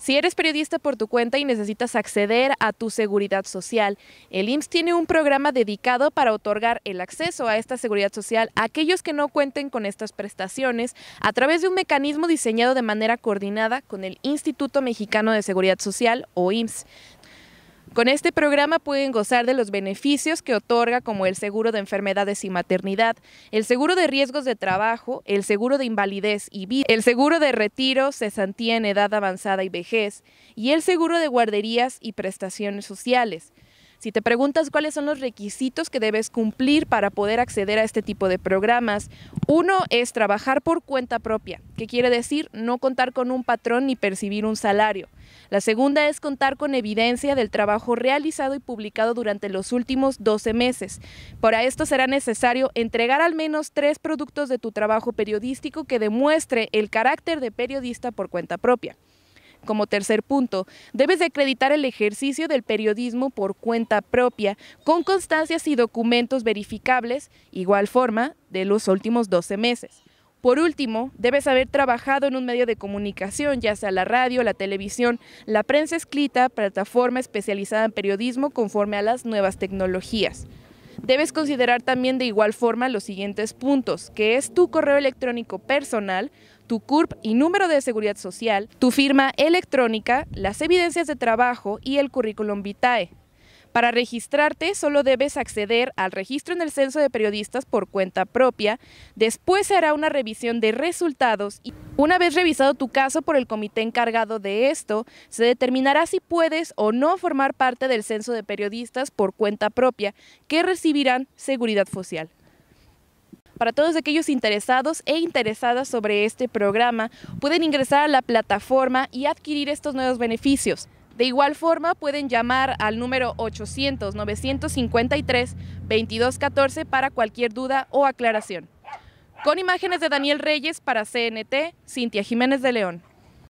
Si eres periodista por tu cuenta y necesitas acceder a tu seguridad social, el IMSS tiene un programa dedicado para otorgar el acceso a esta seguridad social a aquellos que no cuenten con estas prestaciones a través de un mecanismo diseñado de manera coordinada con el Instituto Mexicano de Seguridad Social o IMSS. Con este programa pueden gozar de los beneficios que otorga como el seguro de enfermedades y maternidad, el seguro de riesgos de trabajo, el seguro de invalidez y vida, el seguro de retiro, cesantía en edad avanzada y vejez, y el seguro de guarderías y prestaciones sociales. Si te preguntas cuáles son los requisitos que debes cumplir para poder acceder a este tipo de programas, uno es trabajar por cuenta propia, que quiere decir no contar con un patrón ni percibir un salario. La segunda es contar con evidencia del trabajo realizado y publicado durante los últimos 12 meses. Para esto será necesario entregar al menos tres productos de tu trabajo periodístico que demuestre el carácter de periodista por cuenta propia. Como tercer punto, debes acreditar el ejercicio del periodismo por cuenta propia, con constancias y documentos verificables, igual forma, de los últimos 12 meses. Por último, debes haber trabajado en un medio de comunicación, ya sea la radio, la televisión, la prensa escrita, plataforma especializada en periodismo conforme a las nuevas tecnologías. Debes considerar también de igual forma los siguientes puntos, que es tu correo electrónico personal, tu CURP y número de seguridad social, tu firma electrónica, las evidencias de trabajo y el currículum vitae. Para registrarte solo debes acceder al registro en el Censo de Periodistas por cuenta propia, después se hará una revisión de resultados y... Una vez revisado tu caso por el comité encargado de esto, se determinará si puedes o no formar parte del censo de periodistas por cuenta propia que recibirán seguridad social. Para todos aquellos interesados e interesadas sobre este programa, pueden ingresar a la plataforma y adquirir estos nuevos beneficios. De igual forma, pueden llamar al número 800-953-2214 para cualquier duda o aclaración. Con imágenes de Daniel Reyes para CNT, Cintia Jiménez de León.